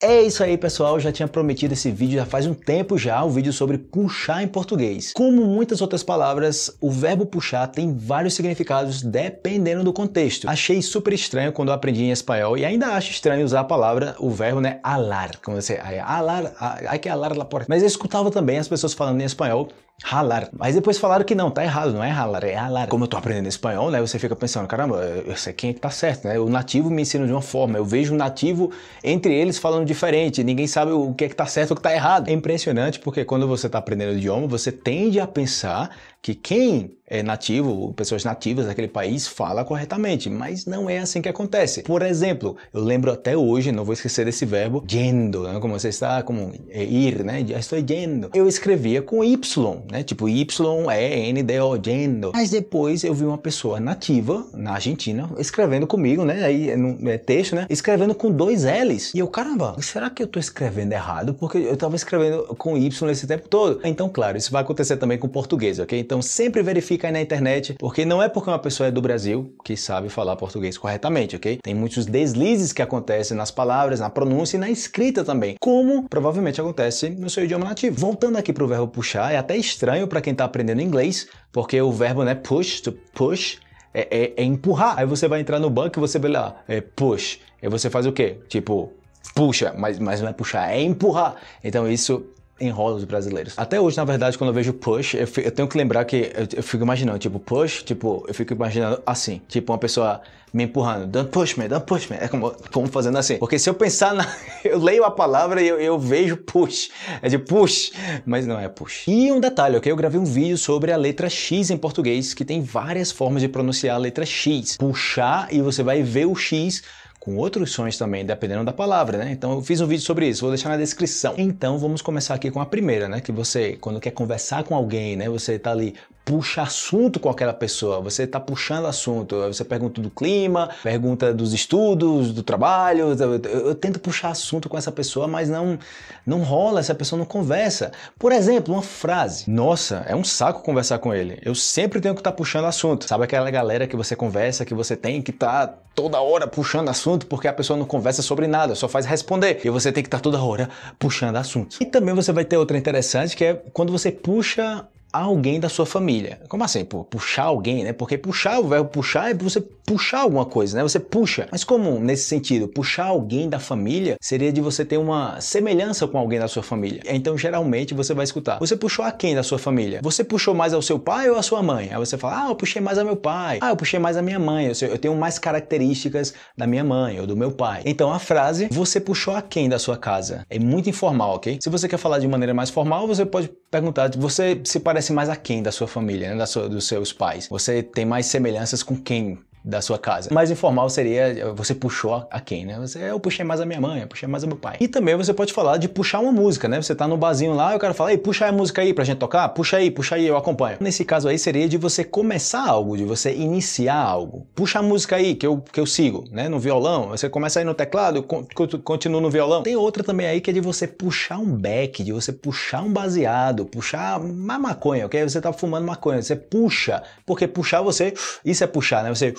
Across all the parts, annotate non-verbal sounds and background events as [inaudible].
É isso aí pessoal, eu já tinha prometido esse vídeo já faz um tempo já, o um vídeo sobre puxar em português. Como muitas outras palavras, o verbo puxar tem vários significados dependendo do contexto. Achei super estranho quando eu aprendi em espanhol e ainda acho estranho usar a palavra, o verbo, né, alar. Como você, é, alar, ai é que é alar la porta. Mas eu escutava também as pessoas falando em espanhol Ralar. Mas depois falaram que não, tá errado, não é ralar, é ralar. Como eu tô aprendendo espanhol, né? Você fica pensando, caramba, eu sei quem é que tá certo, né? O nativo me ensina de uma forma, eu vejo o nativo entre eles falando diferente, ninguém sabe o que é que tá certo e o que tá errado. É impressionante porque quando você tá aprendendo o idioma, você tende a pensar que quem é nativo, pessoas nativas daquele país fala corretamente, mas não é assim que acontece. Por exemplo, eu lembro até hoje, não vou esquecer desse verbo, yendo, né? como você está, como é, ir, né? Já estou yendo. Eu escrevia com Y, né? Tipo Y-E-N-D-O, gendo. Mas depois eu vi uma pessoa nativa na Argentina escrevendo comigo, né? Aí no é texto, né? Escrevendo com dois L's. E eu, caramba, será que eu tô escrevendo errado? Porque eu tava escrevendo com Y esse tempo todo. Então, claro, isso vai acontecer também com português, ok? Então sempre verifica aí na internet, porque não é porque uma pessoa é do Brasil que sabe falar português corretamente, ok? Tem muitos deslizes que acontecem nas palavras, na pronúncia e na escrita também, como provavelmente acontece no seu idioma nativo. Voltando aqui pro verbo puxar, é até estranho estranho para quem está aprendendo inglês, porque o verbo né, push to push é, é, é, empurrar. Aí você vai entrar no banco e você vai lá, é push. Aí você faz o quê? Tipo, puxa, mas, mas não é puxar, é empurrar. Então isso enrola os brasileiros. Até hoje, na verdade, quando eu vejo push, eu, fico, eu tenho que lembrar que eu, eu, fico imaginando, tipo, push, tipo, eu fico imaginando assim, tipo, uma pessoa me empurrando, don't push me, don't push me, é como, como fazendo assim. Porque se eu pensar na... [laughs] eu leio a palavra e eu, eu vejo push, é de push, mas não é push. E um detalhe, ok? Eu gravei um vídeo sobre a letra X em português, que tem várias formas de pronunciar a letra X. Puxar e você vai ver o X com outros sons também, dependendo da palavra, né? Então eu fiz um vídeo sobre isso, vou deixar na descrição. Então vamos começar aqui com a primeira, né? Que você, quando quer conversar com alguém, né? Você tá ali puxa assunto com aquela pessoa, você está puxando assunto. Você pergunta do clima, pergunta dos estudos, do trabalho. Eu, eu, tento puxar assunto com essa pessoa, mas não, não rola, essa pessoa não conversa. Por exemplo, uma frase. Nossa, é um saco conversar com ele. Eu sempre tenho que estar tá puxando assunto. Sabe aquela galera que você conversa, que você tem que estar tá toda hora puxando assunto, porque a pessoa não conversa sobre nada, só faz responder. E você tem que estar tá toda hora puxando assunto. E também você vai ter outra interessante, que é quando você puxa alguém da sua família. Como assim? Pô, puxar alguém, né? Porque puxar, o verbo puxar é você puxar alguma coisa, né? Você puxa. Mas como nesse sentido, puxar alguém da família seria de você ter uma semelhança com alguém da sua família. Então, geralmente, você vai escutar. Você puxou a quem da sua família? Você puxou mais ao seu pai ou à sua mãe? Aí você fala, ah, eu puxei mais ao meu pai. Ah, eu puxei mais à minha mãe. Eu tenho mais características da minha mãe ou do meu pai. Então, a frase, você puxou a quem da sua casa? É muito informal, ok? Se você quer falar de maneira mais formal, você pode perguntar, você se parece parece mais a quem da sua família, né? da sua, dos seus pais? Você tem mais semelhanças com quem da sua casa. Mais informal seria você puxou a quem, né? Você, eu puxei mais a minha mãe, eu puxei mais a meu pai. E também você pode falar de puxar uma música, né? Você tá no barzinho lá, eu quero falar, ei, puxa a música aí pra gente tocar, puxa aí, puxa aí, eu acompanho. Nesse caso aí seria de você começar algo, de você iniciar algo. Puxa a música aí que eu, que eu sigo, né? No violão, você começa aí no teclado, continua no violão. Tem outra também aí que é de você puxar um back, de você puxar um baseado, puxar uma maconha, ok? Você tá fumando maconha, você puxa, porque puxar você, isso é puxar, né? Você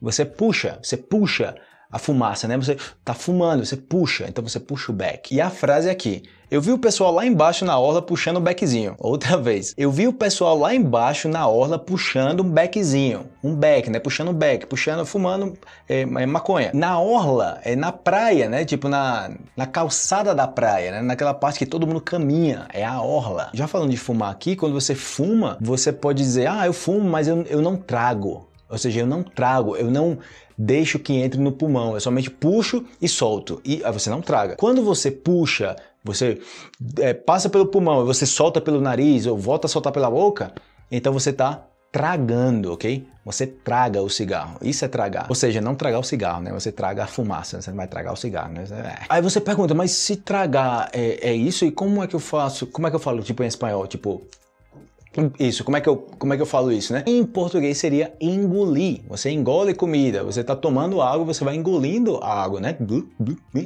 você puxa, você puxa a fumaça, né? Você tá fumando, você puxa, então você puxa o back. E a frase é aqui: Eu vi o pessoal lá embaixo na orla puxando o backzinho. [laughs] Outra vez. Eu vi o pessoal lá embaixo na orla puxando um backzinho. Um back, né? Puxando um back, puxando, fumando é, maconha. Na orla, é na praia, né? Tipo na, na calçada da praia, né? Naquela parte que todo mundo caminha, é a orla. Já falando de fumar aqui, quando você fuma, você pode dizer: Ah, eu fumo, mas eu, eu não trago. Ou seja, eu não trago, eu não deixo que entre no pulmão, eu somente puxo e solto. E ah, você não traga. Quando você puxa, você é, passa pelo pulmão, você solta pelo nariz ou volta a soltar pela boca, então você está tragando, ok? Você traga o cigarro. Isso é tragar. Ou seja, não tragar o cigarro, né? Você traga a fumaça, você não vai tragar o cigarro, né? É. Aí você pergunta, mas se tragar é, é, isso? E como é que eu faço? Como é que eu falo, tipo, em espanhol? Tipo, isso, como é, que eu, como é que eu falo isso, né? Em português seria engolir. Você engole comida, você tá tomando água, você vai engolindo a água, né?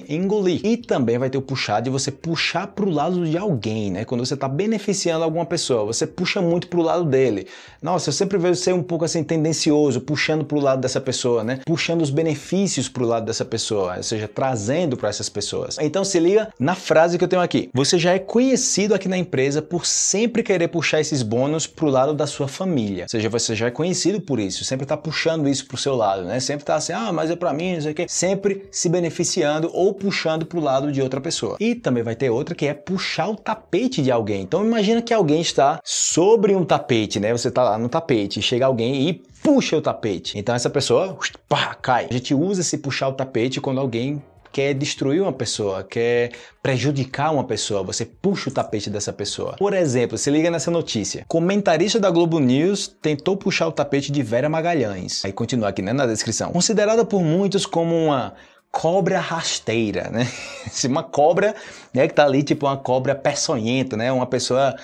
Engolir. E também vai ter o puxar de você puxar pro lado de alguém, né? Quando você tá beneficiando alguma pessoa, você puxa muito pro lado dele. Nossa, eu sempre vejo ser um pouco assim tendencioso, puxando pro lado dessa pessoa, né? Puxando os benefícios pro lado dessa pessoa, ou seja, trazendo para essas pessoas. Então se liga na frase que eu tenho aqui. Você já é conhecido aqui na empresa por sempre querer puxar esses bons bônus pro lado da sua família. Ou seja, você já é conhecido por isso, sempre tá puxando isso pro seu lado, né? Sempre tá assim, ah, mas é para mim, não sei o quê. Sempre se beneficiando ou puxando pro lado de outra pessoa. E também vai ter outra que é puxar o tapete de alguém. Então imagina que alguém está sobre um tapete, né? Você tá lá no tapete, chega alguém e puxa o tapete. Então essa pessoa, pá, cai. A gente usa esse puxar o tapete quando alguém quer destruir uma pessoa, quer prejudicar uma pessoa, você puxa o tapete dessa pessoa. Por exemplo, se liga nessa notícia. Comentarista da Globo News tentou puxar o tapete de Vera Magalhães. Aí continua aqui né, na descrição. Considerada por muitos como uma cobra rasteira, né? [laughs] uma cobra né, que tá ali, tipo uma cobra peçonhenta, né? Uma pessoa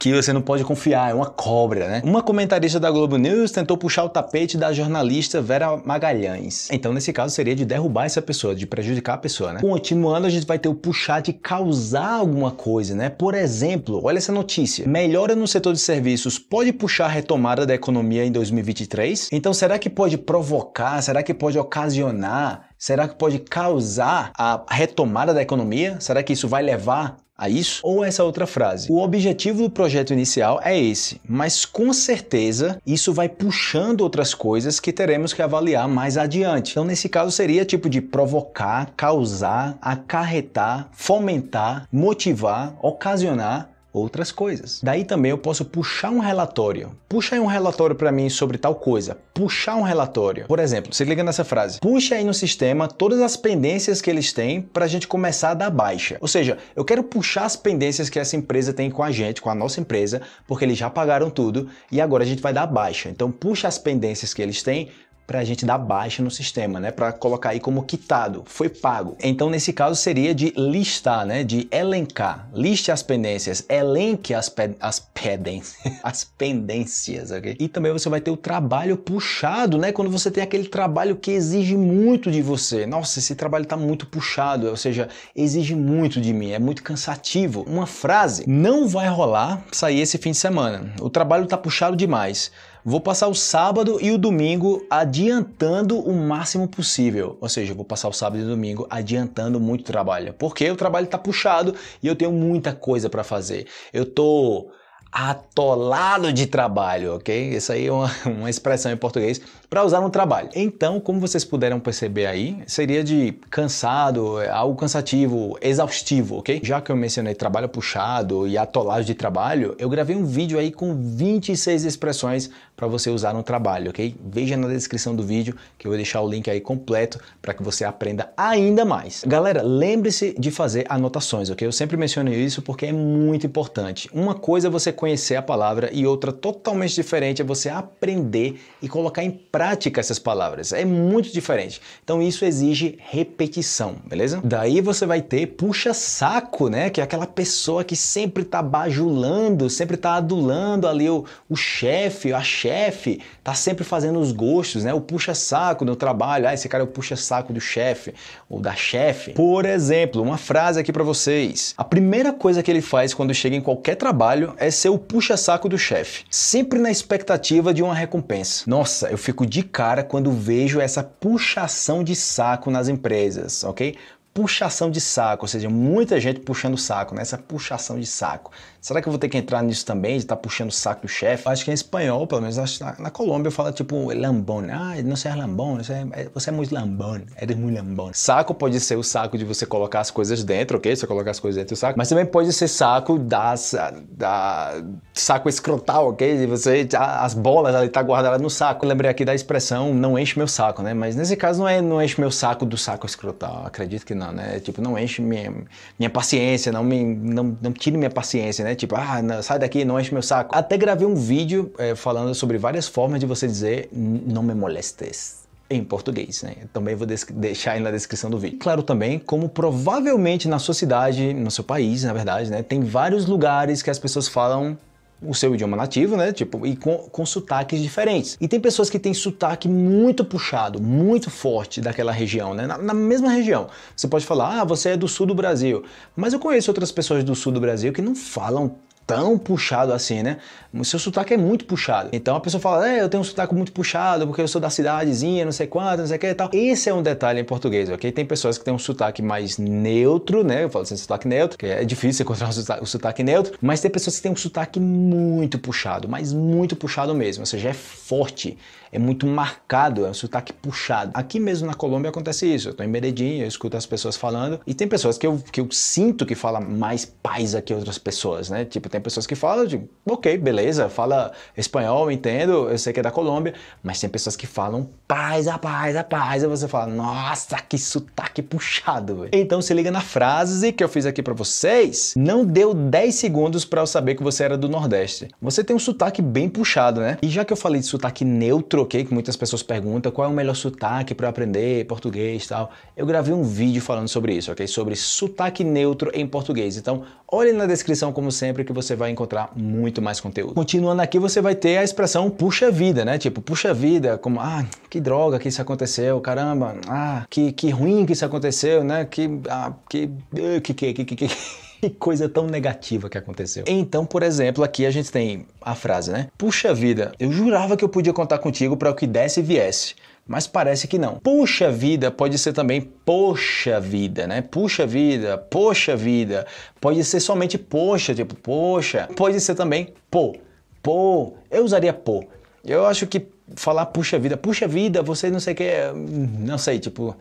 que você não pode confiar, é uma cobra, né? Uma comentarista da Globo News tentou puxar o tapete da jornalista Vera Magalhães. Então, nesse caso, seria de derrubar essa pessoa, de prejudicar a pessoa, né? Continuando, a gente vai ter o puxar de causar alguma coisa, né? Por exemplo, olha essa notícia. Melhora no setor de serviços pode puxar a retomada da economia em 2023? Então, será que pode provocar? Será que pode ocasionar? Será que pode causar a retomada da economia? Será que isso vai levar a isso? Ou essa outra frase: O objetivo do projeto inicial é esse, mas com certeza isso vai puxando outras coisas que teremos que avaliar mais adiante. Então, nesse caso, seria tipo de provocar, causar, acarretar, fomentar, motivar, ocasionar outras coisas. Daí também eu posso puxar um relatório. Puxa aí um relatório para mim sobre tal coisa. Puxar um relatório. Por exemplo, você liga nessa frase. Puxa aí no sistema todas as pendências que eles têm para a gente começar a dar baixa. Ou seja, eu quero puxar as pendências que essa empresa tem com a gente, com a nossa empresa, porque eles já pagaram tudo e agora a gente vai dar baixa. Então puxa as pendências que eles têm para a gente dar baixa no sistema, né? Para colocar aí como quitado, foi pago. Então, nesse caso, seria de listar, né? De elencar. Liste as pendências, elenque as, pe as, [laughs] as pendências, ok? E também você vai ter o trabalho puxado, né? Quando você tem aquele trabalho que exige muito de você. Nossa, esse trabalho está muito puxado, ou seja, exige muito de mim, é muito cansativo. Uma frase, não vai rolar sair esse fim de semana. O trabalho está puxado demais. Vou passar o sábado e o domingo adiantando o máximo possível. Ou seja, vou passar o sábado e o domingo adiantando muito trabalho. Porque o trabalho está puxado e eu tenho muita coisa para fazer. Eu tô atolado de trabalho, ok? Isso aí é uma, [laughs] uma expressão em português para usar no trabalho. Então, como vocês puderam perceber aí, seria de cansado, é algo cansativo, exaustivo, ok? Já que eu mencionei trabalho puxado e atolado de trabalho, eu gravei um vídeo aí com 26 expressões para você usar no trabalho, ok? Veja na descrição do vídeo que eu vou deixar o link aí completo para que você aprenda ainda mais. Galera, lembre-se de fazer anotações, ok? Eu sempre menciono isso porque é muito importante. Uma coisa é você conhecer a palavra e outra totalmente diferente é você aprender e colocar em prática essas palavras. É muito diferente. Então isso exige repetição, beleza? Daí você vai ter puxa-saco, né? Que é aquela pessoa que sempre tá bajulando, sempre tá adulando ali o, o chefe, a chefe, tá sempre fazendo os gostos, né? O puxa-saco no trabalho. Ah, esse cara é o puxa-saco do chefe ou da chefe. Por exemplo, uma frase aqui para vocês. A primeira coisa que ele faz quando chega em qualquer trabalho é ser ser o puxa-saco do chefe, sempre na expectativa de uma recompensa. Nossa, eu fico de cara quando vejo essa puxação de saco nas empresas, ok? puxação de saco, ou seja, muita gente puxando saco, né? puxação de saco. Será que eu vou ter que entrar nisso também, de estar tá puxando o saco do chefe? Acho que é em espanhol, pelo menos na, na Colômbia, fala tipo é lambón. Ah, não sei é lambón, você é, você é muito lambón, eres muito lambón. Saco pode ser o saco de você colocar as coisas dentro, ok? Você colocar as coisas dentro do saco. Mas também pode ser saco das, da... saco escrotal, ok? De você, as bolas ali tá guardadas no saco. lembrei aqui da expressão não enche meu saco, né? Mas nesse caso não é não enche meu saco do saco escrotal, acredito que não, né? Tipo, não enche minha, minha paciência, não, me, não, não tire minha paciência, né? né? Tipo, ah, não, sai daqui, não enche meu saco. Até gravei um vídeo é, falando sobre várias formas de você dizer não me molestes em português, né? também vou deixar aí na descrição do vídeo. Claro também, como provavelmente na sua cidade, no seu país, na verdade, né, tem vários lugares que as pessoas falam o seu idioma nativo, né? Tipo, e com, com sotaques diferentes. E tem pessoas que têm sotaque muito puxado, muito forte daquela região, né? Na, na, mesma região. Você pode falar, ah, você é do sul do Brasil. Mas eu conheço outras pessoas do sul do Brasil que não falam tão puxado assim, né? O seu sotaque é muito puxado. Então a pessoa fala, é, eu tenho um sotaque muito puxado porque eu sou da cidadezinha, não sei quanto, não sei o que e tal. Esse é um detalhe em português, ok? Tem pessoas que têm um sotaque mais neutro, né? Eu falo assim, sotaque neutro, que é difícil encontrar um sotaque, um sotaque neutro, mas tem pessoas que têm um sotaque muito puxado, mas muito puxado mesmo, ou seja, é forte é muito marcado, é um sotaque puxado. Aqui mesmo na Colômbia acontece isso. Eu tô em Medellín, eu escuto as pessoas falando e tem pessoas que eu, que eu sinto que falam mais paisa que outras pessoas, né? Tipo, tem pessoas que falam de, ok, beleza, fala espanhol, entendo, eu sei que é da Colômbia, mas tem pessoas que falam paisa, paisa, paisa, você fala, nossa, que sotaque puxado, véio. Então se liga na frase que eu fiz aqui para vocês. Não deu 10 segundos para eu saber que você era do Nordeste. Você tem um sotaque bem puxado, né? E já que eu falei de sotaque neutro, troquei, que muitas pessoas perguntam qual é o melhor sotaque para aprender português e tal. Eu gravei um vídeo falando sobre isso, ok? Sobre sotaque neutro em português. Então, olhe na descrição, como sempre, que você vai encontrar muito mais conteúdo. Continuando aqui, você vai ter a expressão puxa vida, né? Tipo, puxa vida, como, ah, que droga que isso aconteceu, caramba, ah, que, que ruim que isso aconteceu, né? Que, ah, que, eh, que, que, que, que. que. Que [laughs] coisa tão negativa que aconteceu. Então, por exemplo, aqui a gente tem a frase, né? Puxa vida, eu jurava que eu podia contar contigo para o que desse e viesse. Mas parece que não. Puxa vida pode ser também poxa vida, né? Puxa vida, poxa vida. Pode ser somente poxa, tipo poxa. Pode ser também pô. Pô, eu usaria pô. Eu acho que falar puxa vida, puxa vida, você não sei o que, não sei, tipo,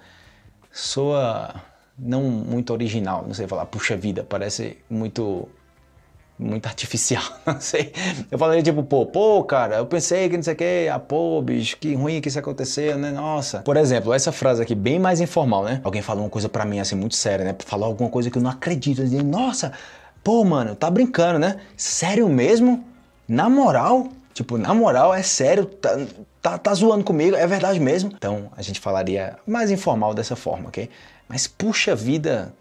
soa não muito original. Não sei falar, puxa vida, parece muito muito artificial, [laughs] não sei. Eu falei tipo, pô, pô, cara, eu pensei que não sei o que, a ah, pô, bicho, que ruim que isso aconteceu, né? Nossa. Por exemplo, essa frase aqui, bem mais informal, né? Alguém falou uma coisa para mim, assim, muito séria, né? Falou alguma coisa que eu não acredito. Eu disse, nossa, pô, mano, tá brincando, né? Sério mesmo? Na moral? Tipo, na moral, é sério? Tá, tá, tá zoando comigo? É verdade mesmo? Então, a gente falaria mais informal dessa forma, ok? Mas puxa vida,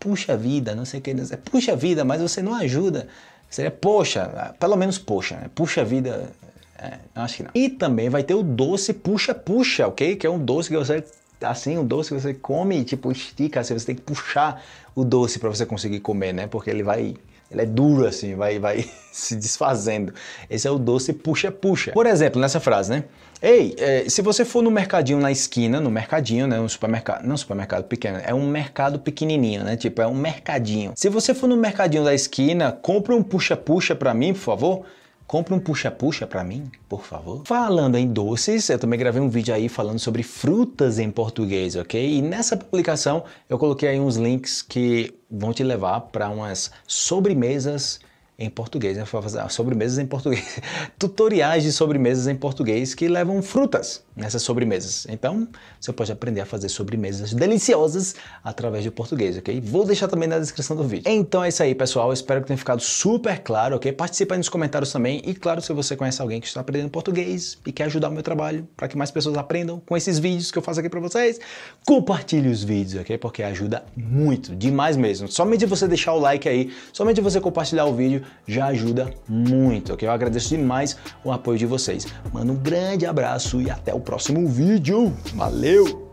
puxa vida, não sei o que, é puxa vida, mas você não ajuda. Seria é poxa, pelo menos poxa, né? puxa vida, é, acho que não. E também vai ter o doce puxa-puxa, ok? Que é um doce que você assim, o doce você come, tipo, estica, assim, você tem que puxar o doce para você conseguir comer, né? Porque ele vai ele é duro assim, vai, vai [laughs] se desfazendo. Esse é o doce puxa-puxa. Por exemplo, nessa frase, né? Ei, é, se você for no mercadinho na esquina, no mercadinho, né? Um supermercado, não supermercado pequeno, é um mercado pequenininho, né? Tipo, é um mercadinho. Se você for no mercadinho da esquina, compra um puxa-puxa para mim, por favor. Compre um puxa-puxa para mim, por favor. Falando em doces, eu também gravei um vídeo aí falando sobre frutas em português, ok? E nessa publicação eu coloquei aí uns links que vão te levar para umas sobremesas em português, né? fazer ah, sobremesas em português, [laughs] tutoriais de sobremesas em português que levam frutas nessas sobremesas. Então, você pode aprender a fazer sobremesas deliciosas através do português, ok? Vou deixar também na descrição do vídeo. Então é isso aí, pessoal. espero que tenha ficado super claro, ok? Participe aí nos comentários também e, claro, se você conhece alguém que está aprendendo português e quer ajudar o meu trabalho para que mais pessoas aprendam com esses vídeos que eu faço aqui para vocês, compartilhe os vídeos, ok? Porque ajuda muito, demais mesmo. Somente você deixar o like aí, somente você compartilhar o vídeo, já ajuda muito, ok? Eu agradeço demais o apoio de vocês. Manda um grande abraço e até o próximo vídeo. Valeu!